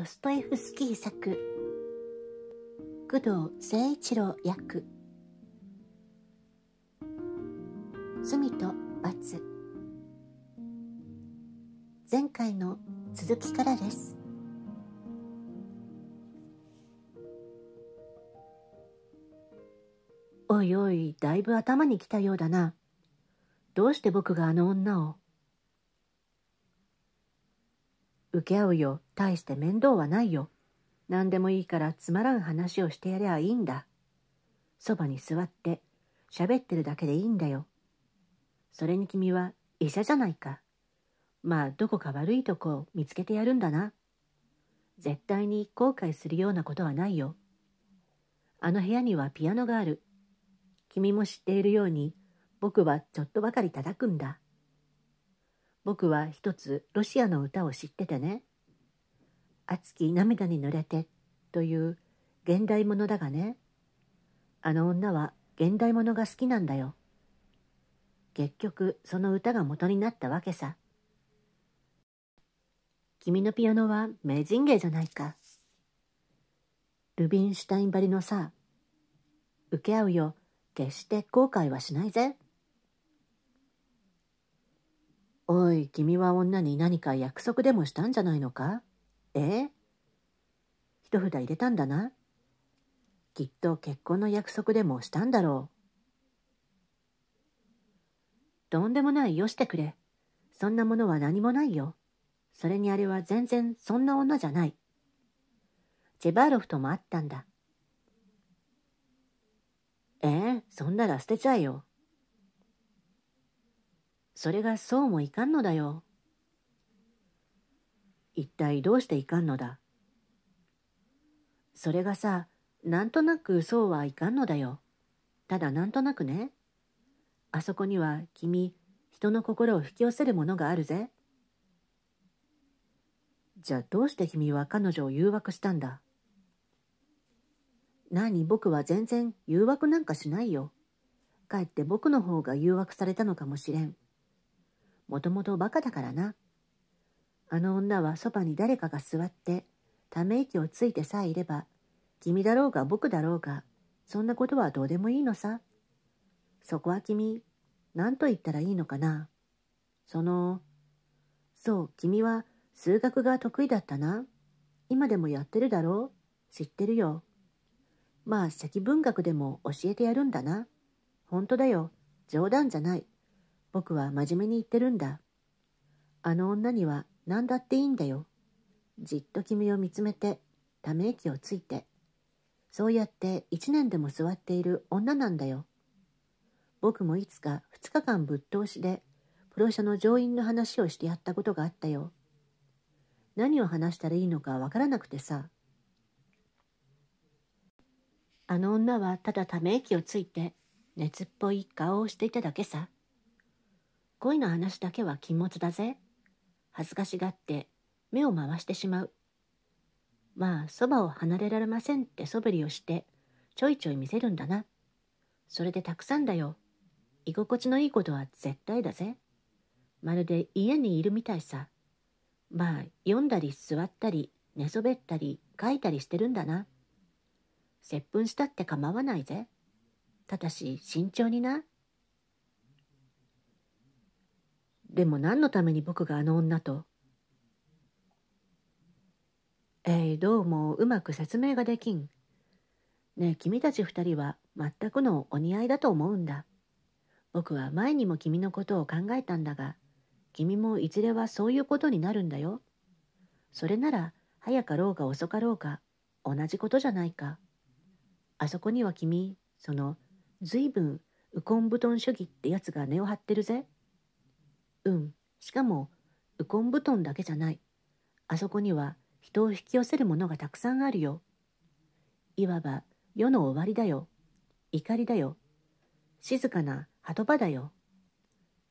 ドストエフスキー作工藤誠一郎役罪と罰前回の続きからですおいおいだいぶ頭にきたようだなどうして僕があの女を受け合うよ大して面倒はないよ何でもいいからつまらん話をしてやりゃいいんだそばに座って喋ってるだけでいいんだよそれに君は医者じゃないかまあどこか悪いとこを見つけてやるんだな絶対に後悔するようなことはないよあの部屋にはピアノがある君も知っているように僕はちょっとばかり叩くんだ僕は一つロシアの歌を知っててね「熱き涙に濡れて」という現代ものだがねあの女は現代物が好きなんだよ結局その歌が元になったわけさ君のピアノは名人芸じゃないかルビンシュタインばりのさ受け合うよ決して後悔はしないぜおい、君は女に何か約束でもしたんじゃないのかえ一札入れたんだな。きっと結婚の約束でもしたんだろう。とんでもないよしてくれ。そんなものは何もないよ。それにあれは全然そんな女じゃない。ジェバーロフとも会ったんだ。ええ、そんなら捨てちゃえよ。それがそうもいかんのだよ。一体どうしていかんのだそれがさ、なんとなくそうはいかんのだよ。ただなんとなくね。あそこには君、人の心を引き寄せるものがあるぜ。じゃあどうして君は彼女を誘惑したんだ何僕は全然誘惑なんかしないよ。かえって僕の方が誘惑されたのかもしれん。もともとバカだからな。あの女はそばに誰かが座って、ため息をついてさえいれば、君だろうが僕だろうが、そんなことはどうでもいいのさ。そこは君、何と言ったらいいのかな。その、そう、君は数学が得意だったな。今でもやってるだろう知ってるよ。まあ、先文学でも教えてやるんだな。本当だよ。冗談じゃない。僕は真面目に言ってるんだ。あの女には何だっていいんだよ。じっと君を見つめて、ため息をついて。そうやって一年でも座っている女なんだよ。僕もいつか2日間ぶっ通しで、プロ社の乗員の話をしてやったことがあったよ。何を話したらいいのかわからなくてさ。あの女はただため息をついて、熱っぽい顔をしていただけさ。恋の話だけは禁物だぜ。恥ずかしがって目を回してしまう。まあ、そばを離れられませんってそぶりをして、ちょいちょい見せるんだな。それでたくさんだよ。居心地のいいことは絶対だぜ。まるで家にいるみたいさ。まあ、読んだり座ったり、寝そべったり、書いたりしてるんだな。接吻したって構わないぜ。ただし、慎重にな。でも何のために僕があの女とえー、どうもうまく説明ができん。ねえ、君たち二人は全くのお似合いだと思うんだ。僕は前にも君のことを考えたんだが、君もいずれはそういうことになるんだよ。それなら、早かろうが遅かろうか、同じことじゃないか。あそこには君、その、随分、ウコン布団主義ってやつが根を張ってるぜ。うんしかもウコン布団だけじゃないあそこには人を引き寄せるものがたくさんあるよいわば世の終わりだよ怒りだよ静かな鳩場だよ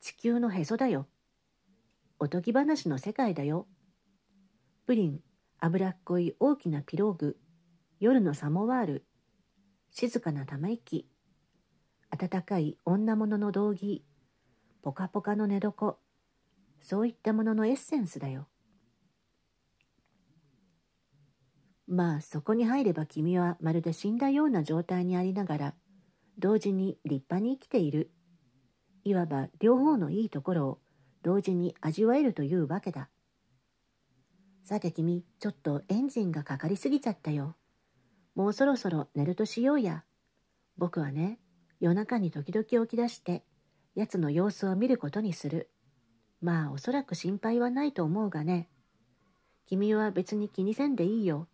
地球のへそだよおとぎ話の世界だよプリン脂っこい大きなピローグ夜のサモワール静かなため息暖かい女物の道着ポカポカの寝床そういったもののエッセンスだよまあそこに入れば君はまるで死んだような状態にありながら同時に立派に生きているいわば両方のいいところを同時に味わえるというわけださて君ちょっとエンジンがかかりすぎちゃったよもうそろそろ寝るとしようや僕はね夜中に時々起き出して奴の様子を見ることにする。まあおそらく心配はないと思うがね。君は別に気にせんでいいよ。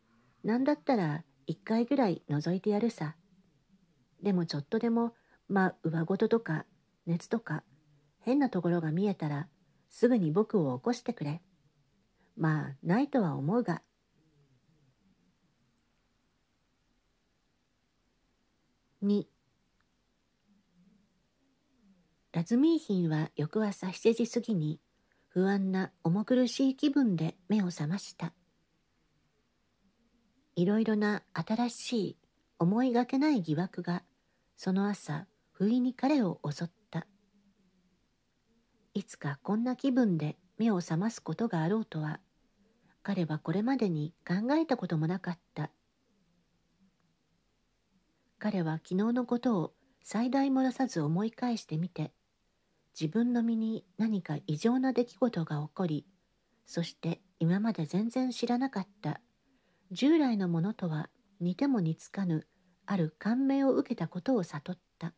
なんだったら一回ぐらい覗いてやるさ。でもちょっとでも、まあ上ごととか熱とか変なところが見えたらすぐに僕を起こしてくれ。まあないとは思うが。2ラズミーヒンは翌朝7時過ぎに不安な重苦しい気分で目を覚ましたいろいろな新しい思いがけない疑惑がその朝不意に彼を襲ったいつかこんな気分で目を覚ますことがあろうとは彼はこれまでに考えたこともなかった彼は昨日のことを最大漏らさず思い返してみて自分の身に何か異常な出来事が起こりそして今まで全然知らなかった従来のものとは似ても似つかぬある感銘を受けたことを悟った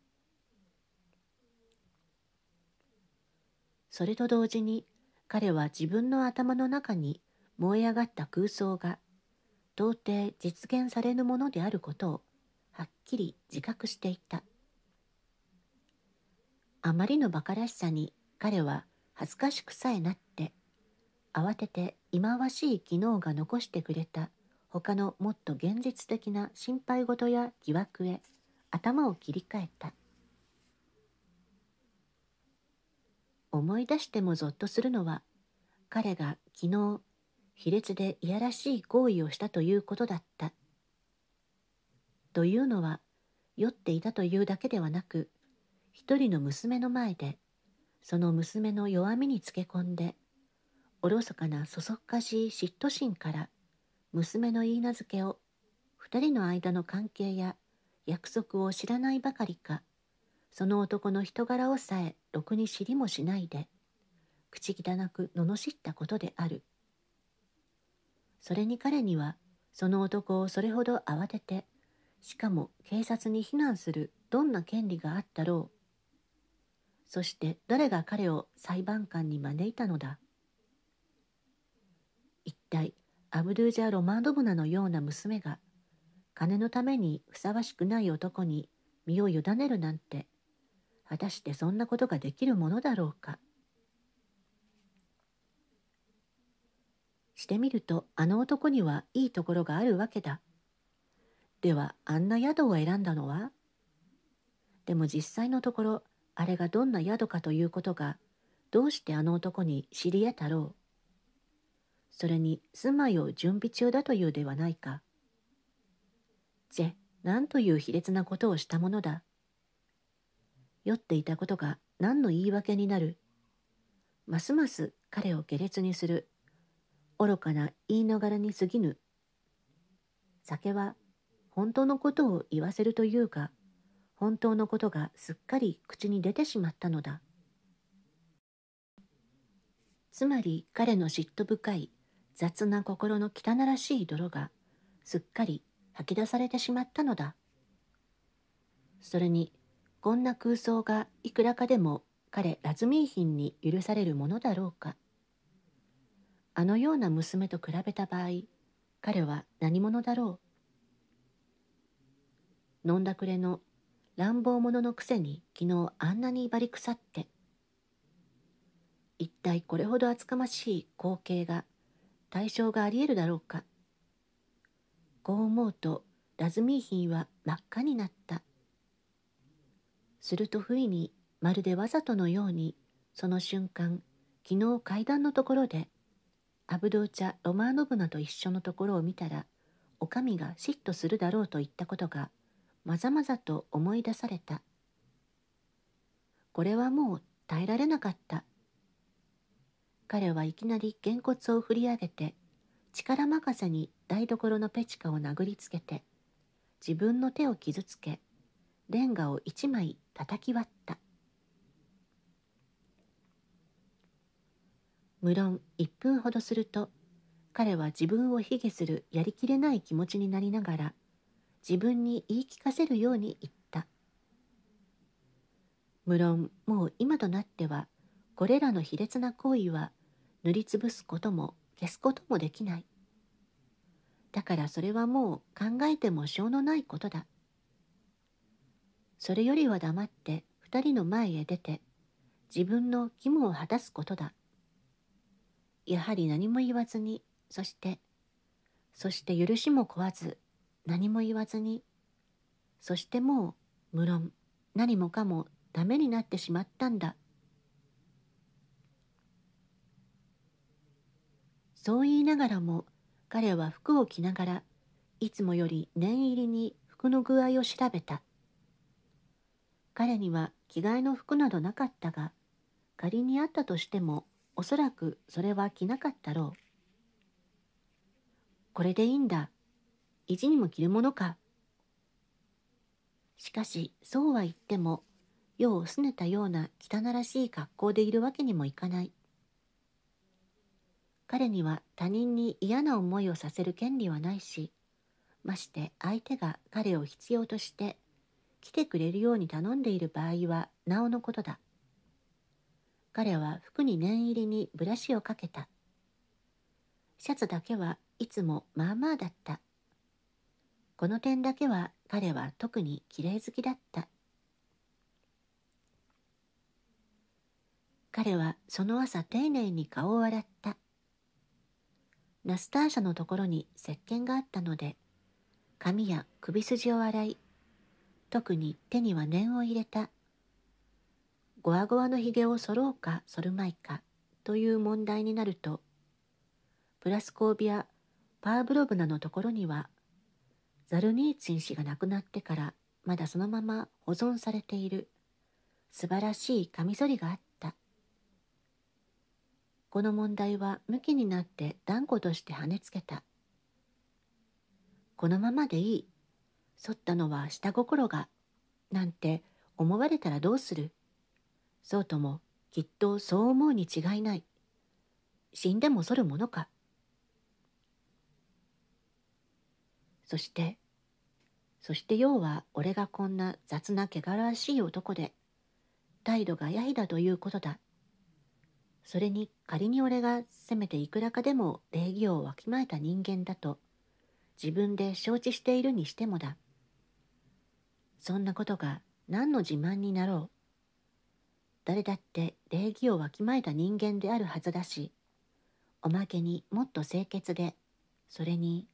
それと同時に彼は自分の頭の中に燃え上がった空想が到底実現されぬものであることをはっきり自覚していたあまりの馬鹿らしさに彼は恥ずかしくさえなって慌てて忌まわしい昨能が残してくれた他のもっと現実的な心配事や疑惑へ頭を切り替えた思い出してもぞっとするのは彼が昨日卑劣でいやらしい行為をしたということだったというのは酔っていたというだけではなく一人の娘の前でその娘の弱みにつけ込んでおろそかなそそっかしい嫉妬心から娘の言い名付けを二人の間の関係や約束を知らないばかりかその男の人柄をさえろくに知りもしないで口汚く罵ったことであるそれに彼にはその男をそれほど慌ててしかも警察に非難するどんな権利があったろうそして誰が彼を裁判官に招いたのだ一体アブドゥージャ・ロマンドブナのような娘が金のためにふさわしくない男に身を委ねるなんて果たしてそんなことができるものだろうかしてみるとあの男にはいいところがあるわけだではあんな宿を選んだのはでも実際のところあれがどんな宿かということがどうしてあの男に知り得たろうそれに住まいを準備中だというではないかぜ、何という卑劣なことをしたものだ酔っていたことが何の言い訳になるますます彼を下劣にする愚かな言い逃れに過ぎぬ酒は本当のことを言わせるというか本当のことがすっかり口に出てしまったのだつまり彼の嫉妬深い雑な心の汚らしい泥がすっかり吐き出されてしまったのだそれにこんな空想がいくらかでも彼ラズミーヒンに許されるものだろうかあのような娘と比べた場合彼は何者だろう飲んだくれの乱暴者のくせに昨日あんなに威張り腐って一体これほど厚かましい光景が対象がありえるだろうかこう思うとラズミーヒンは真っ赤になったすると不意にまるでわざとのようにその瞬間昨日階段のところでアブドーチャ・ロマーノブナと一緒のところを見たらお上が嫉妬するだろうと言ったことがまざまざと思い出されたこれはもう耐えられなかった彼はいきなりげんこつを振り上げて力任せに台所のペチカを殴りつけて自分の手を傷つけレンガを一枚叩き割った無論1分ほどすると彼は自分を卑下するやりきれない気持ちになりながら自分に言い聞かせるように言った無論もう今となってはこれらの卑劣な行為は塗りつぶすことも消すこともできないだからそれはもう考えてもしょうのないことだそれよりは黙って二人の前へ出て自分の義務を果たすことだやはり何も言わずにそしてそして許しも請わず何も言わずにそしてもう無論何もかもダメになってしまったんだそう言いながらも彼は服を着ながらいつもより念入りに服の具合を調べた彼には着替えの服などなかったが仮にあったとしてもおそらくそれは着なかったろうこれでいいんだ意地にも着るものか。しかしそうは言っても世を拗ねたような汚らしい格好でいるわけにもいかない。彼には他人に嫌な思いをさせる権利はないし、まして相手が彼を必要として来てくれるように頼んでいる場合はなおのことだ。彼は服に念入りにブラシをかけた。シャツだけはいつもまあまあだった。この点だけは彼は特に綺麗好きだった彼はその朝丁寧に顔を洗ったナスターシャのところに石鹸があったので髪や首筋を洗い特に手には念を入れたゴワゴワのひげを剃ろうか剃るまいかという問題になるとプラスコービア・パーブロブナのところにはザルニーチン氏が亡くなってからまだそのまま保存されている素晴らしいカミソリがあったこの問題は向きになって断固として跳ねつけたこのままでいい剃ったのは下心がなんて思われたらどうするそうともきっとそう思うに違いない死んでも剃るものかそしてそして要は俺がこんな雑な汚らわしい男で、態度がやいだということだ。それに仮に俺がせめていくらかでも礼儀をわきまえた人間だと、自分で承知しているにしてもだ。そんなことが何の自慢になろう。誰だって礼儀をわきまえた人間であるはずだし、おまけにもっと清潔で、それに、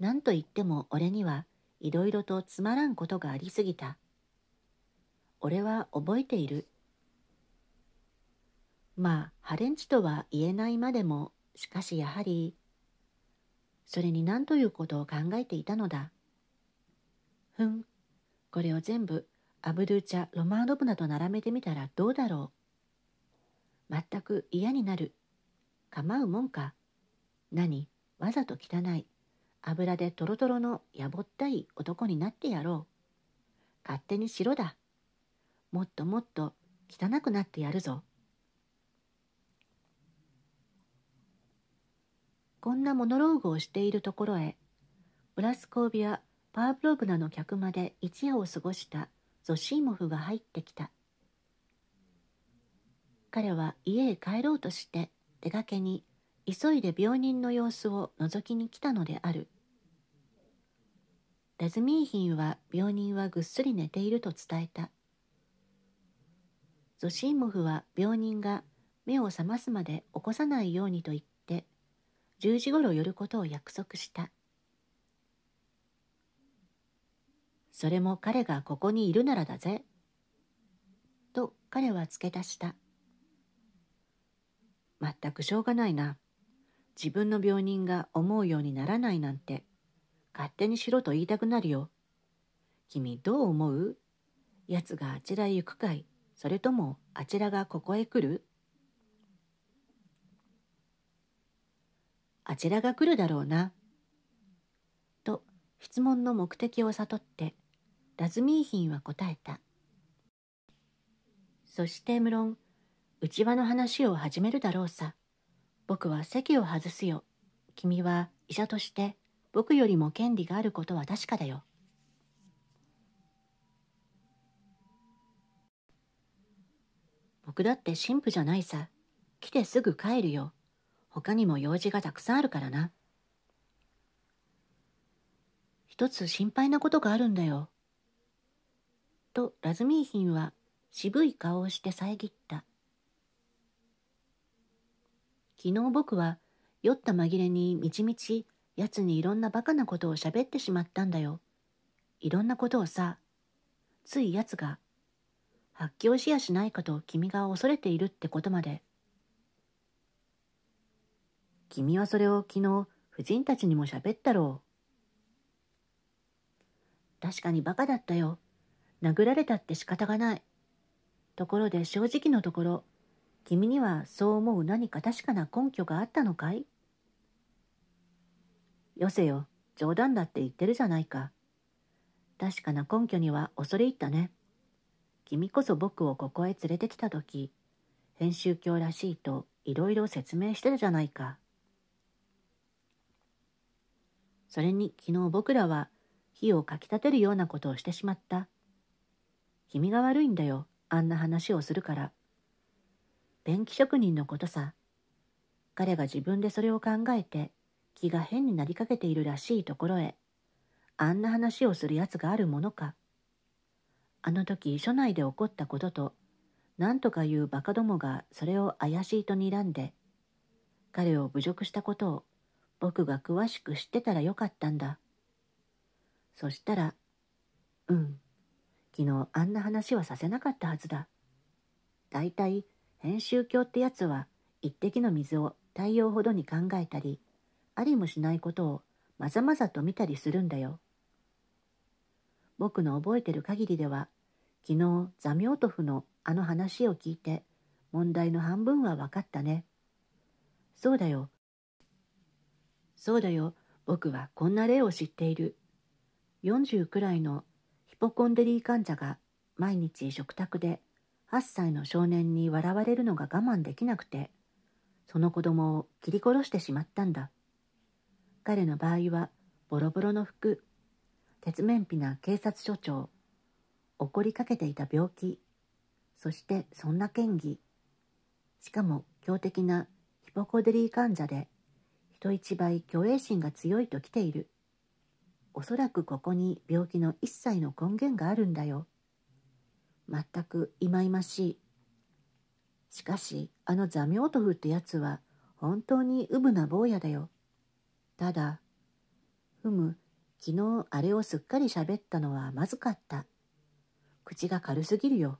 何と言っても俺にはいろいろとつまらんことがありすぎた。俺は覚えている。まあ、ハレンチとは言えないまでも、しかしやはり、それに何ということを考えていたのだ。ふん、これを全部アブドゥチャ・ロマーノブナと並べてみたらどうだろう。全く嫌になる。構うもんか。何、わざと汚い。油でトロトロのやぼったい男になってやろう。勝手にしろだ。もっともっと汚くなってやるぞ。こんなモノローグをしているところへ、ブラスコービア・パーブロブナの客まで一夜を過ごしたゾシーモフが入ってきた。彼は家へ帰ろうとして出がけに急いで病人の様子を覗きに来たのであるラズミーヒンは病人はぐっすり寝ていると伝えたゾシーモフは病人が目を覚ますまで起こさないようにと言って10時ごろ寄ることを約束したそれも彼がここにいるならだぜと彼は付け足した全くしょうがないな自分の病人が思うようにならないなんて勝手にしろと言いたくなるよ。君どう思う奴があちらへ行くかいそれともあちらがここへ来るあちらが来るだろうな。と質問の目的を悟ってラズミーヒンは答えた。そして無論内輪の話を始めるだろうさ。僕は席を外すよ。君は医者として僕よりも権利があることは確かだよ。僕だって神父じゃないさ。来てすぐ帰るよ。他にも用事がたくさんあるからな。一つ心配なことがあるんだよ。とラズミーヒンは渋い顔をして遮った。昨日僕は酔った紛れにみちみちやつにいろんなバカなことをしゃべってしまったんだよ。いろんなことをさ、ついやつが、発狂しやしないかと君が恐れているってことまで。君はそれを昨日、夫人たちにも喋ったろう。確かにバカだったよ。殴られたって仕方がない。ところで正直のところ、君にはそう思う何か確かな根拠があったのかいよせよ、冗談だって言ってるじゃないか。確かな根拠には恐れ入ったね。君こそ僕をここへ連れてきた時、編集教らしいといろいろ説明してるじゃないか。それに昨日僕らは火をかきたてるようなことをしてしまった。君が悪いんだよ、あんな話をするから。便器職人のことさ。彼が自分でそれを考えて気が変になりかけているらしいところへ、あんな話をする奴があるものか。あの時署内で起こったことと、何とかいうバカどもがそれを怪しいと睨んで、彼を侮辱したことを僕が詳しく知ってたらよかったんだ。そしたら、うん、昨日あんな話はさせなかったはずだ。だいたい編集教ってやつは一滴の水を太陽ほどに考えたりありもしないことをまざまざと見たりするんだよ。僕の覚えてる限りでは昨日ザミオトフのあの話を聞いて問題の半分は分かったね。そうだよ。そうだよ。僕はこんな例を知っている。40くらいのヒポコンデリー患者が毎日食卓で8歳の少年に笑われるのが我慢できなくてその子供を切り殺してしまったんだ彼の場合はボロボロの服鉄面皮な警察署長怒りかけていた病気そしてそんな嫌疑しかも強敵なヒポコデリー患者で人一倍虚栄心が強いと来ているおそらくここに病気の一切の根源があるんだよ全く忌々しいしかしあのザミオトフってやつは本当にうぶな坊やだよただふむ昨日あれをすっかり喋ったのはまずかった口が軽すぎるよ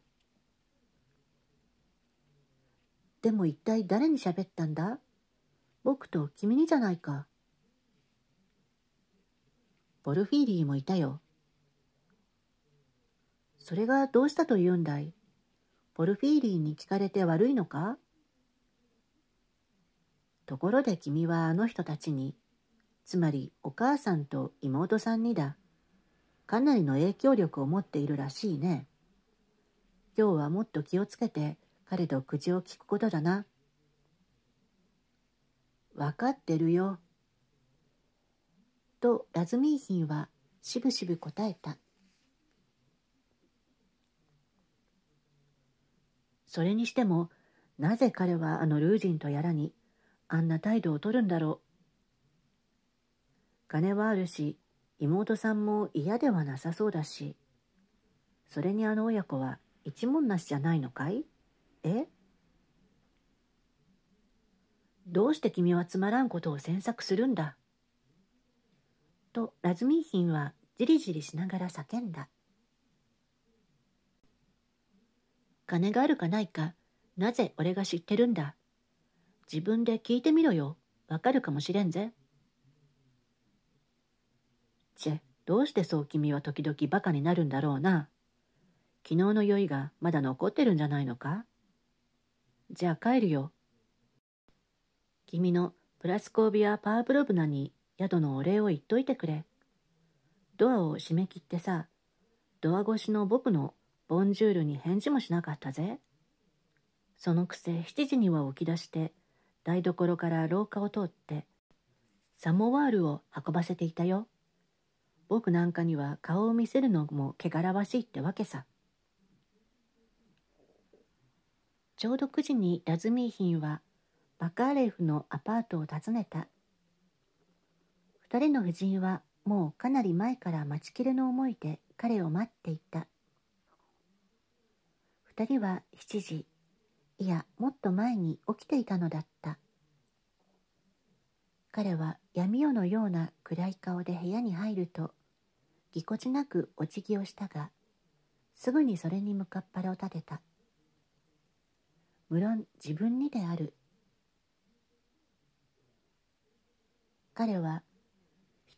でも一体誰に喋ったんだ僕と君にじゃないか。ボルフィーリーもいたよ。それがどうしたというんだいポルフィーリーに聞かれて悪いのかところで君はあの人たちに、つまりお母さんと妹さんにだ、かなりの影響力を持っているらしいね。今日はもっと気をつけて彼と口を聞くことだな。わかってるよ。とラズミーヒンはしぶしぶ答えた。それにしてもなぜ彼はあのルージンとやらにあんな態度をとるんだろう金はあるし妹さんも嫌ではなさそうだしそれにあの親子は一文なしじゃないのかいえどうして君はつまらんことを詮索するんだとラズミーヒンはじりじりしながら叫んだ。金があるかないか、なぜ俺が知ってるんだ。自分で聞いてみろよ。わかるかもしれんぜ。チェ、どうしてそう君は時々バカになるんだろうな。昨日の酔いがまだ残ってるんじゃないのかじゃあ帰るよ。君のプラスコービア・パープロブナに宿のお礼を言っといてくれ。ドアを閉め切ってさ、ドア越しの僕のボンジュールに返事もしなかったぜ。そのくせ7時には起き出して台所から廊下を通ってサモワールを運ばせていたよ。僕なんかには顔を見せるのも汚らわしいってわけさ。ちょうど9時にラズミーヒンはバカーレフのアパートを訪ねた。二人の夫人はもうかなり前から待ちきれの思いで彼を待っていた。二人は七時いやもっと前に起きていたのだった彼は闇夜のような暗い顔で部屋に入るとぎこちなくお辞儀をしたがすぐにそれに向かっ腹を立てた無論自分にである彼は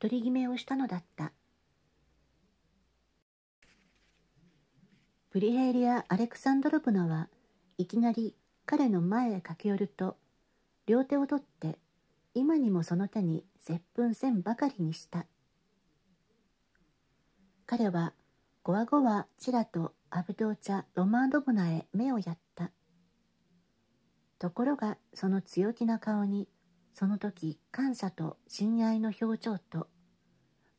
独り決めをしたのだったプリヘリア・アレクサンドロブナはいきなり彼の前へ駆け寄ると両手を取って今にもその手に接吻せんばかりにした彼はごわごわチラとアブドーチャ・ロマン・ドブナへ目をやったところがその強気な顔にその時感謝と親愛の表情と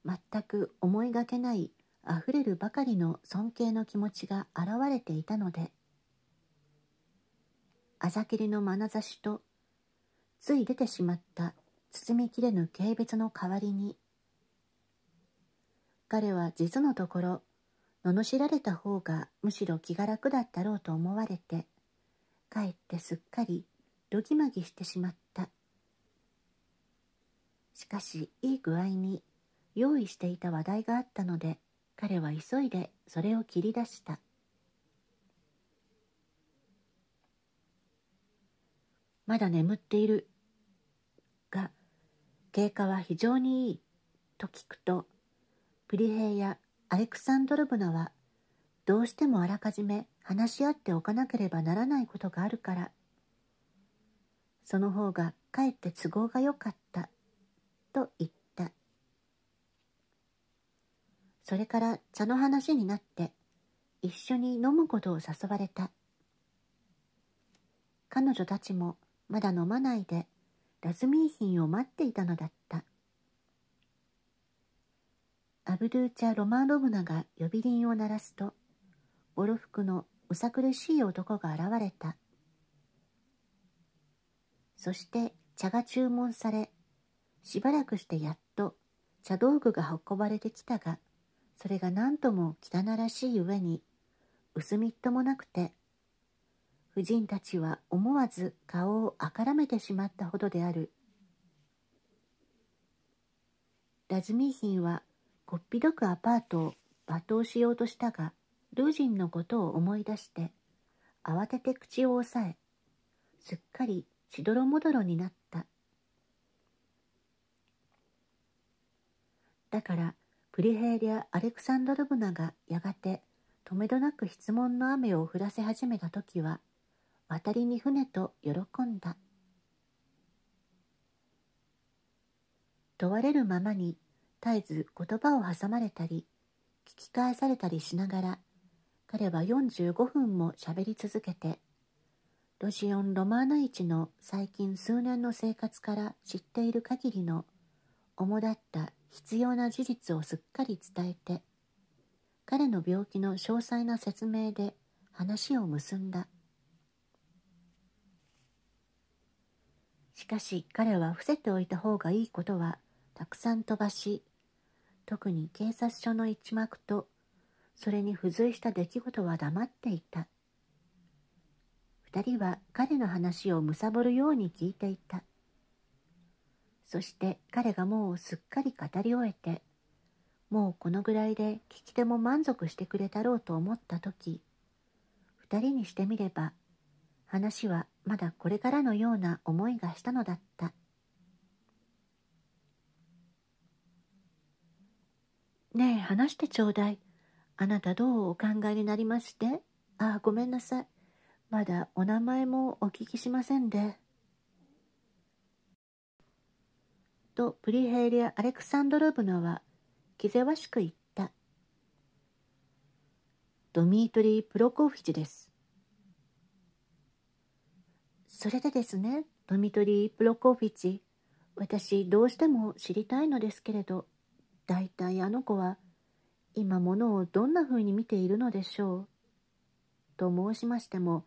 全く思いがけないあふれるばかりの尊敬の気持ちが現れていたのであざきりの眼差しとつい出てしまった包みきれぬ軽蔑の代わりに彼は実のところ罵られた方がむしろ気が楽だったろうと思われてかえってすっかりどぎまぎしてしまったしかしいい具合に用意していた話題があったので彼は急いでそれを切り出したまだ眠っているが経過は非常にいいと聞くとプリヘイやアレクサンドルブナはどうしてもあらかじめ話し合っておかなければならないことがあるからその方がかえって都合が良かったと言っそれから茶の話になって一緒に飲むことを誘われた彼女たちもまだ飲まないでラズミーヒンを待っていたのだったアブドゥーチャ・ロマンロブナが呼び鈴を鳴らすとボロ服のうさ苦しい男が現れたそして茶が注文されしばらくしてやっと茶道具が運ばれてきたがそれが何とも汚らしい上に薄みっともなくて夫人たちは思わず顔をあからめてしまったほどであるラズミーヒンはこっぴどくアパートを罵倒しようとしたがルージンのことを思い出して慌てて口を押さえすっかりしどろもどろになっただからプリヘーリア・アレクサンドルブナがやがてとめどなく質問の雨を降らせ始めた時は渡りに船と喜んだ問われるままに絶えず言葉を挟まれたり聞き返されたりしながら彼は45分も喋り続けてロシオン・ロマーナ市の最近数年の生活から知っている限りの主だった必要な事実をすっかり伝えて彼の病気の詳細な説明で話を結んだしかし彼は伏せておいた方がいいことはたくさん飛ばし特に警察署の一幕とそれに付随した出来事は黙っていた二人は彼の話をむさぼるように聞いていたそして彼がもうすっかり語り終えて、もうこのぐらいで聞き手も満足してくれたろうと思った時、二人にしてみれば、話はまだこれからのような思いがしたのだった。ねえ、話してちょうだい。あなたどうお考えになりましてああ、ごめんなさい。まだお名前もお聞きしませんで。とプリヘイリア・アレクサンドロブナは気ぜわしく言った。ドミートリー・プロコフィチです。それでですね、ドミトリー・プロコフィチ、私どうしても知りたいのですけれど、だいたいあの子は今ものをどんな風に見ているのでしょう。と申しましても、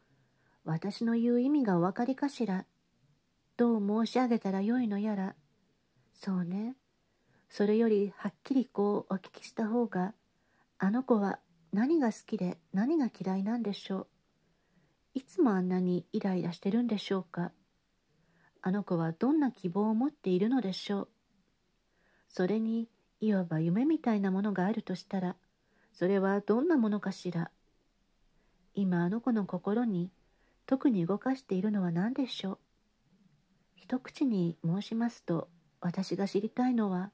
私の言う意味がお分かりかしら。どう申し上げたらよいのやら。そうね。それよりはっきりこうお聞きした方が、あの子は何が好きで何が嫌いなんでしょう。いつもあんなにイライラしてるんでしょうか。あの子はどんな希望を持っているのでしょう。それに、いわば夢みたいなものがあるとしたら、それはどんなものかしら。今あの子の心に特に動かしているのは何でしょう。一口に申しますと私が知りたいのは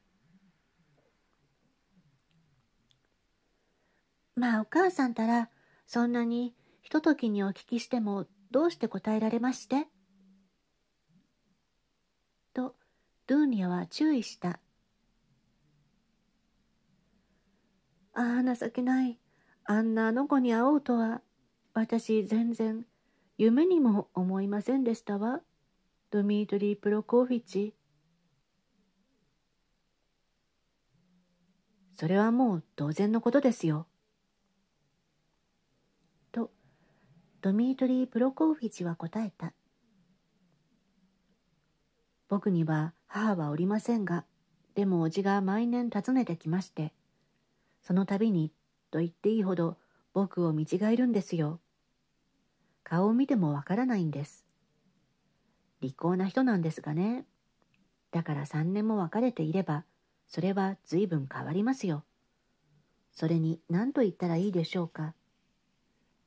まあお母さんたらそんなにひとときにお聞きしてもどうして答えられましてとドゥーニャは注意したああ情けないあんなあの子に会おうとは私全然夢にも思いませんでしたわドミートリー・プロコーフィチそれはもう当然のことですよ。と、ドミートリー・プロコーフィチは答えた。僕には母はおりませんが、でもおじが毎年訪ねてきまして、その度にと言っていいほど僕を見違えるんですよ。顔を見てもわからないんです。利口な人なんですがね。だから3年も別れていれば、それは随分変わりますよ。それに何と言ったらいいでしょうか。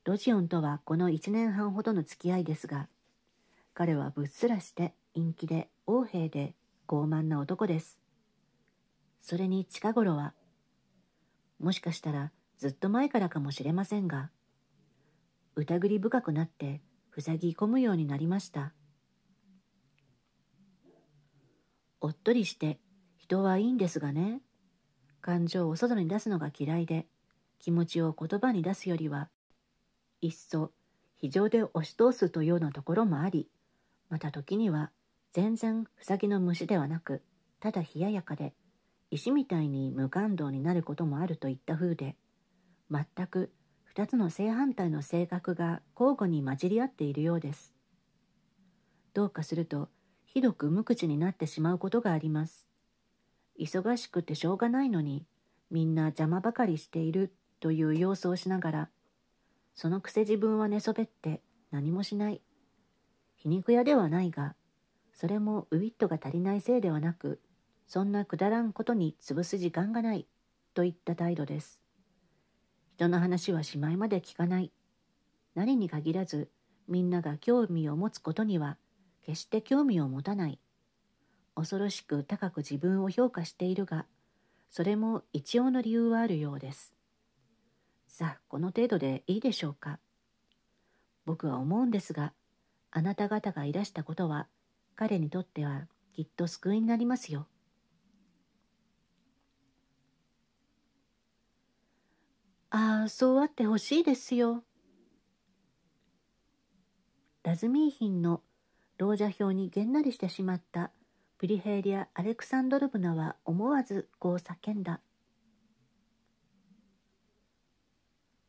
ロジオンとはこの1年半ほどの付き合いですが、彼はぶっすらして陰気で横兵で傲慢な男です。それに近頃は、もしかしたらずっと前からかもしれませんが、疑り深くなってふさぎ込むようになりました。おっとりして人はいいんですがね感情を外に出すのが嫌いで気持ちを言葉に出すよりはいっそ非常で押し通すというようなところもありまた時には全然ふさぎの虫ではなくただ冷ややかで石みたいに無感動になることもあるといった風で全く2つの正反対の性格が交互に混じり合っているようですどうかするとひどく無口になってしまうことがあります忙しくてしょうがないのにみんな邪魔ばかりしているという様子をしながらそのくせ自分は寝そべって何もしない皮肉屋ではないがそれもウィットが足りないせいではなくそんなくだらんことに潰す時間がないといった態度です人の話はしまいまで聞かない何に限らずみんなが興味を持つことには決して興味を持たない恐ろしく高く自分を評価しているがそれも一応の理由はあるようですさあこの程度でいいでしょうか僕は思うんですがあなた方がいらしたことは彼にとってはきっと救いになりますよああそうあってほしいですよラズミーヒンの老者表にげんなりしてしまったプリヘリア・アレクサンドルブナは思わずこう叫んだ。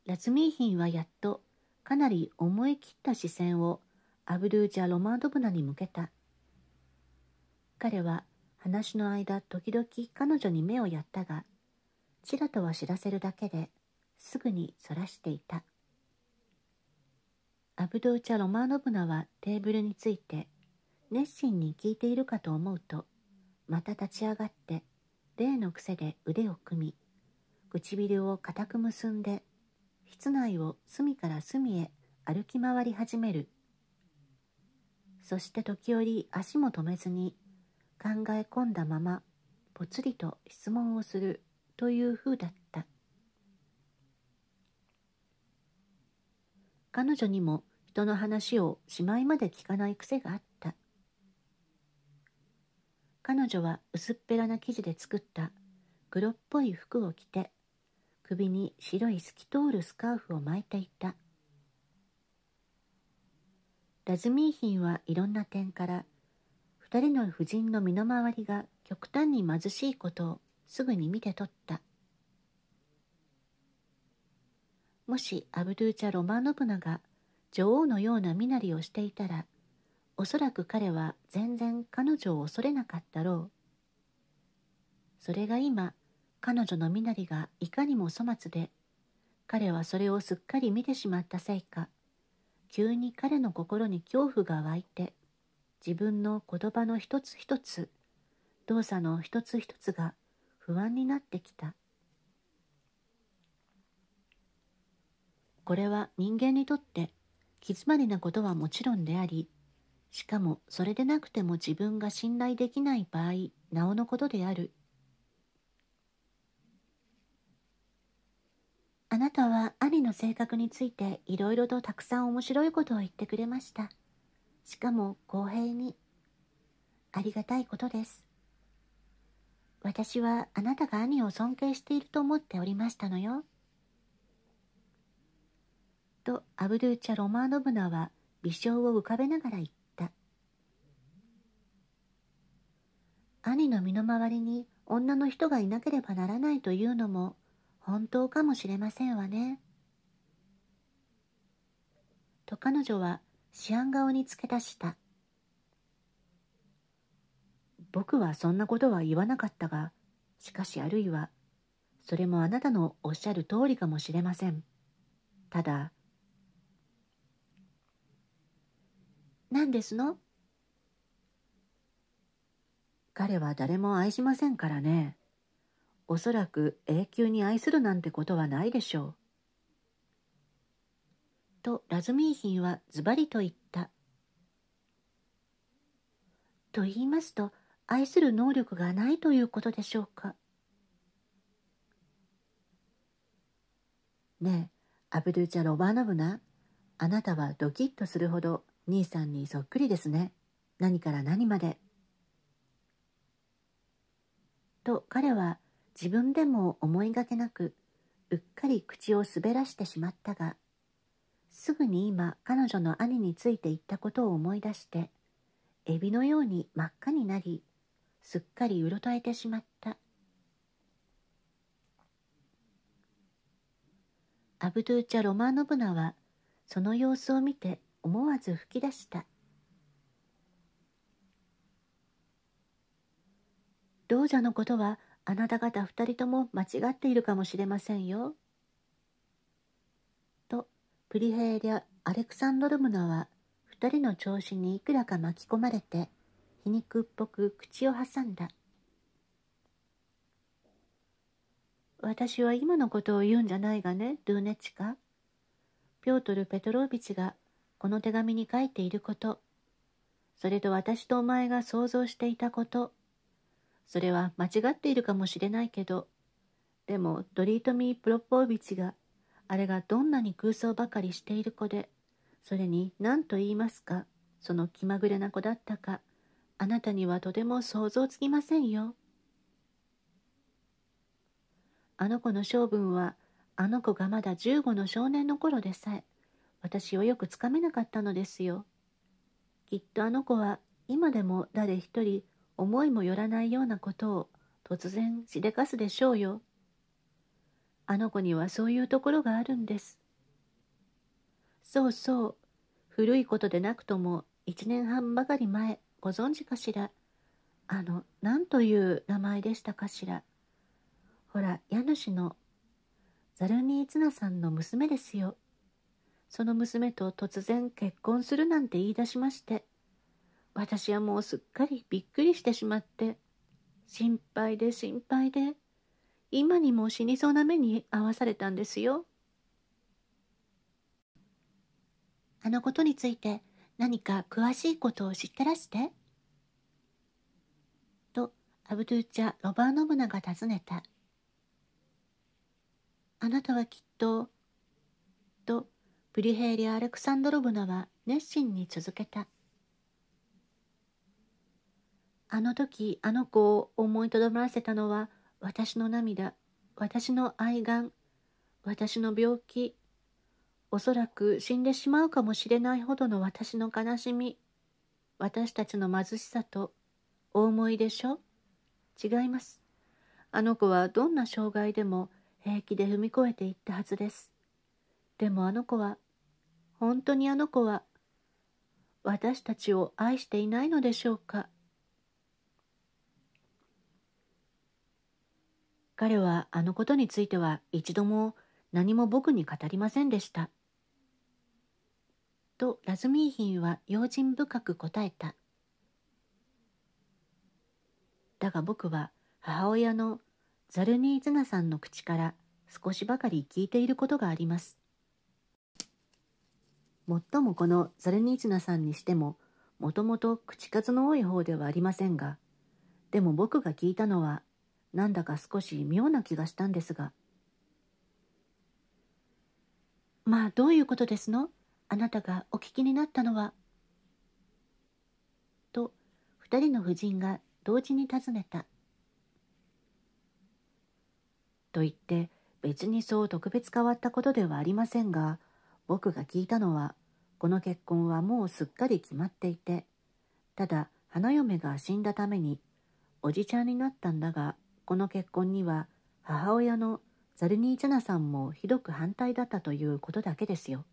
ラズミーヒンはやっとかなり思い切った視線をアブルージャ・ロマードブナに向けた。彼は話の間時々彼女に目をやったが、ちらとは知らせるだけですぐにそらしていた。アブドゥーチャ・ロマーノブナはテーブルについて熱心に聞いているかと思うとまた立ち上がって例の癖で腕を組み唇を固く結んで室内を隅から隅へ歩き回り始めるそして時折足も止めずに考え込んだままぽつりと質問をするという風だった彼女にも人の話をしまいまで聞かない癖があった彼女は薄っぺらな生地で作った黒っぽい服を着て首に白い透き通るスカーフを巻いていたラズミーヒンはいろんな点から2人の夫人の身の回りが極端に貧しいことをすぐに見て取ったもしアブドゥーチャ・ロマノブナが女王のような身なりをしていたらおそらく彼は全然彼女を恐れなかったろう。それが今、彼女の身なりがいかにも粗末で、彼はそれをすっかり見てしまったせいか、急に彼の心に恐怖が湧いて、自分の言葉の一つ一つ、動作の一つ一つが不安になってきた。これは人間にとって、気詰まりなことはもちろんであり、しかもそれでなくても自分が信頼できない場合なおのことであるあなたは兄の性格についていろいろとたくさん面白いことを言ってくれましたしかも公平にありがたいことです私はあなたが兄を尊敬していると思っておりましたのよとアブドゥーチャ・ロマーノブナは微笑を浮かべながら言った。兄の身の回りに女の人がいなければならないというのも本当かもしれませんわね。と彼女はシアン顔につけ出した。僕はそんなことは言わなかったが、しかしあるいは、それもあなたのおっしゃる通りかもしれません。ただ、何ですの彼は誰も愛しませんからね。おそらく永久に愛するなんてことはないでしょう。とラズミーヒンはズバリと言った。と言いますと愛する能力がないということでしょうか。ねえアブドゥチャ・ロバーノブナあなたはドキッとするほど兄さんにそっくりですね何から何まで。と彼は自分でも思いがけなくうっかり口を滑らしてしまったがすぐに今彼女の兄について行ったことを思い出してエビのように真っ赤になりすっかりうろたえてしまったアブドゥーチャ・ロマーノブナはその様子を見て思わず吹き出した老者のことはあなた方二人とも間違っているかもしれませんよ。とプリヘイリア・アレクサンドルムナは二人の調子にいくらか巻き込まれて皮肉っぽく口を挟んだ。私は今のことを言うんじゃないがね、ドゥーネチカ。ピョートル・ペトロービチがこの手紙に書いていること、それと私とお前が想像していたこと、それは間違っているかもしれないけど、でもドリートミー・プロポービチがあれがどんなに空想ばかりしている子で、それに何と言いますか、その気まぐれな子だったか、あなたにはとても想像つきませんよ。あの子の性分は、あの子がまだ15の少年の頃でさえ、私をよくつかめなかったのですよ。きっとあの子は今でも誰一人思いもよらないようなことを突然しでかすでしょうよ。あの子にはそういうところがあるんです。そうそう、古いことでなくとも一年半ばかり前、ご存知かしら。あの、なんという名前でしたかしら。ほら、家主の、ザルニーツナさんの娘ですよ。その娘と突然結婚するなんて言い出しまして。私はもうすっかりびっくりしてしまって心配で心配で今にも死にそうな目に遭わされたんですよあのことについて何か詳しいことを知ってらしてとアブドゥーチャ・ロバーノブナが尋ねたあなたはきっととプリヘイリア・アレクサンドロブナは熱心に続けた「あの時あの子を思いとどまらせたのは私の涙私の愛ん、私の病気おそらく死んでしまうかもしれないほどの私の悲しみ私たちの貧しさとお思いでしょ違いますあの子はどんな障害でも平気で踏み越えていったはずですでもあの子は本当にあの子は私たちを愛していないのでしょうか彼はあのことについては一度も何も僕に語りませんでした。とラズミーヒンは用心深く答えた。だが僕は母親のザルニーズナさんの口から少しばかり聞いていることがあります。もっともこのザルニーズナさんにしてももともと口数の多い方ではありませんがでも僕が聞いたのはなんだか少し妙な気がしたんですが「まあどういうことですのあなたがお聞きになったのは」と二人の夫人が同時に尋ねた。と言って別にそう特別変わったことではありませんが僕が聞いたのはこの結婚はもうすっかり決まっていてただ花嫁が死んだためにおじちゃんになったんだがこの結婚には母親のザルニー・ジャナさんもひどく反対だったということだけですよ。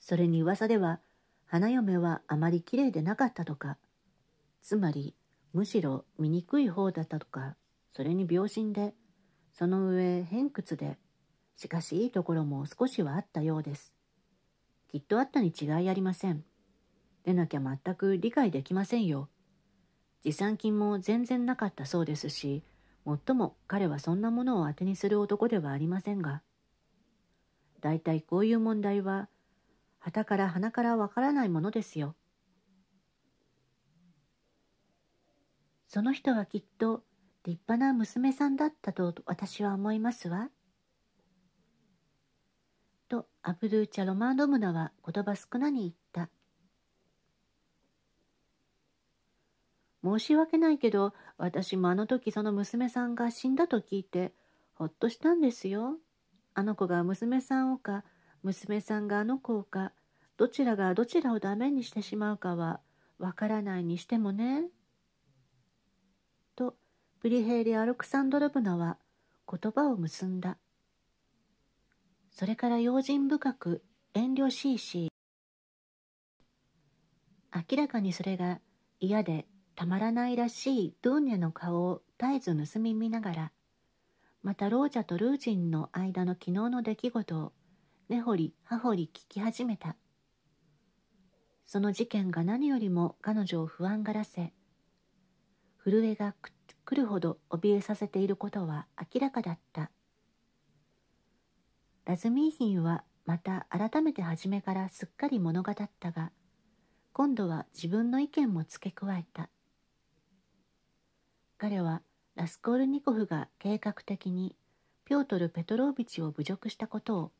それに噂では花嫁はあまり綺麗でなかったとかつまりむしろ醜い方だったとかそれに病心でその上偏屈でしかしいいところも少しはあったようですきっとあったに違いありませんでなきゃ全く理解できませんよ持参金も全然なかったそうですしもっとも彼はそんなものを当てにする男ではありませんが大体こういう問題は旗から鼻からわからないものですよ。その人はきっと立派な娘さんだったと私は思いますわ。とアブドゥーチャ・ロマンドムナは言葉少なに言っ申し訳ないけど私もあの時その娘さんが死んだと聞いてほっとしたんですよ。あの子が娘さんをか娘さんがあの子をかどちらがどちらをダメにしてしまうかはわからないにしてもね。とプリヘイリ・アレクサンドロブナは言葉を結んだ。それから用心深く遠慮しいし明らかにそれが嫌でたまらないらしいドゥーニャの顔を絶えず盗み見ながら、また老者とルージンの間の昨日の出来事を根掘り葉掘り聞き始めた。その事件が何よりも彼女を不安がらせ、震えが来るほど怯えさせていることは明らかだった。ラズミーヒンはまた改めて初めからすっかり物語ったが、今度は自分の意見も付け加えた。彼はラスコールニコフが計画的にピョートル・ペトロービチを侮辱したことを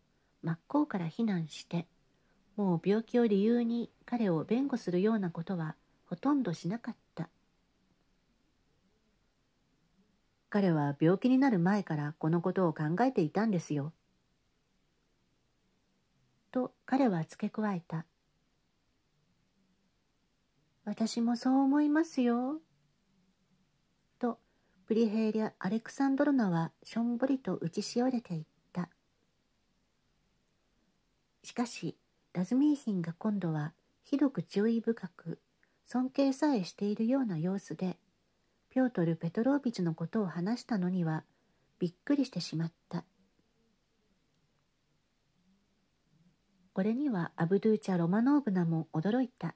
真っ向から非難してもう病気を理由に彼を弁護するようなことはほとんどしなかった彼は病気になる前からこのことを考えていたんですよ。と彼は付け加えた。私もそう思いますよ。プリヘーリャ・アレクサンドロナはしょんぼりと打ちしおれていったしかしラズミーヒンが今度はひどく注意深く尊敬さえしているような様子でピョートル・ペトロービチのことを話したのにはびっくりしてしまったこれにはアブドゥーチャ・ロマノーブナも驚いた